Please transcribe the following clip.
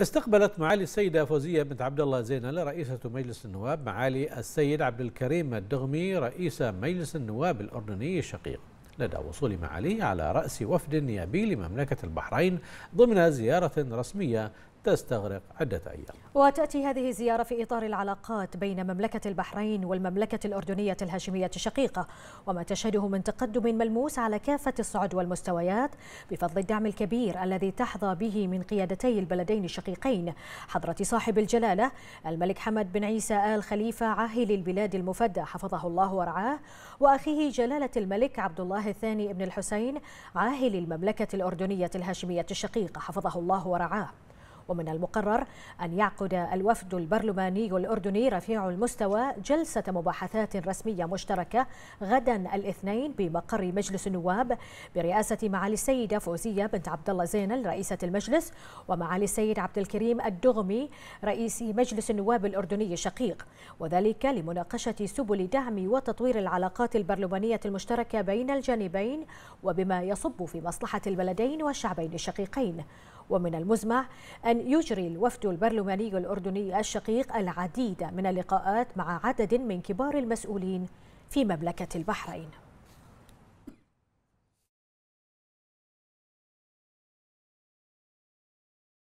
استقبلت معالي السيدة فوزية بنت عبد الله زينل رئيسة مجلس النواب معالي السيد عبد الكريم الدغمي رئيس مجلس النواب الأردني الشقيق لدى وصول معاليه على رأس وفد نيابي لمملكة البحرين ضمن زيارة رسمية تستغرق عدة أيام وتأتي هذه الزيارة في إطار العلاقات بين مملكة البحرين والمملكة الأردنية الهاشمية الشقيقة وما تشهده من تقدم ملموس على كافة الصعد والمستويات بفضل الدعم الكبير الذي تحظى به من قيادتي البلدين الشقيقين حضرة صاحب الجلالة الملك حمد بن عيسى آل خليفة عاهل البلاد المفدى حفظه الله ورعاه وأخيه جلالة الملك عبد الله الثاني بن الحسين عاهل المملكة الأردنية الهاشمية الشقيقة حفظه الله ورعاه ومن المقرر أن يعقد الوفد البرلماني الأردني رفيع المستوى جلسة مباحثات رسمية مشتركة غدا الاثنين بمقر مجلس النواب برئاسة معالي السيدة فوزية بنت عبد الله زينل رئيسة المجلس ومعالي السيد عبد الكريم الدغمي رئيس مجلس النواب الأردني الشقيق وذلك لمناقشة سبل دعم وتطوير العلاقات البرلمانية المشتركة بين الجانبين وبما يصب في مصلحة البلدين والشعبين الشقيقين ومن المزمع أن أن يجري الوفد البرلماني الأردني الشقيق العديد من اللقاءات مع عدد من كبار المسؤولين في مملكة البحرين